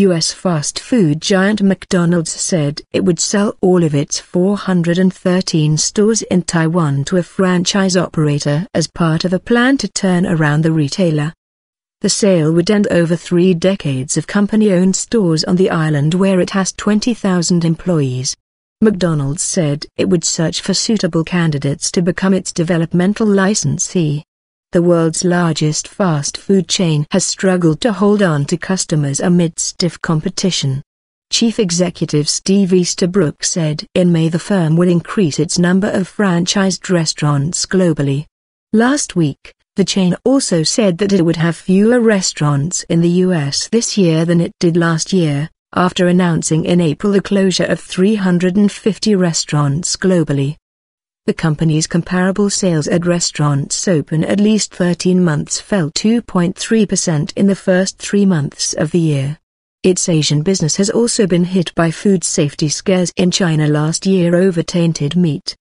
U.S. fast food giant McDonald's said it would sell all of its 413 stores in Taiwan to a franchise operator as part of a plan to turn around the retailer. The sale would end over three decades of company-owned stores on the island where it has 20,000 employees. McDonald's said it would search for suitable candidates to become its developmental licensee the world's largest fast food chain has struggled to hold on to customers amid stiff competition. Chief Executive Steve Easterbrook said in May the firm will increase its number of franchised restaurants globally. Last week, the chain also said that it would have fewer restaurants in the US this year than it did last year, after announcing in April the closure of 350 restaurants globally. The company's comparable sales at restaurants open at least 13 months fell 2.3% in the first three months of the year. Its Asian business has also been hit by food safety scares in China last year over tainted meat.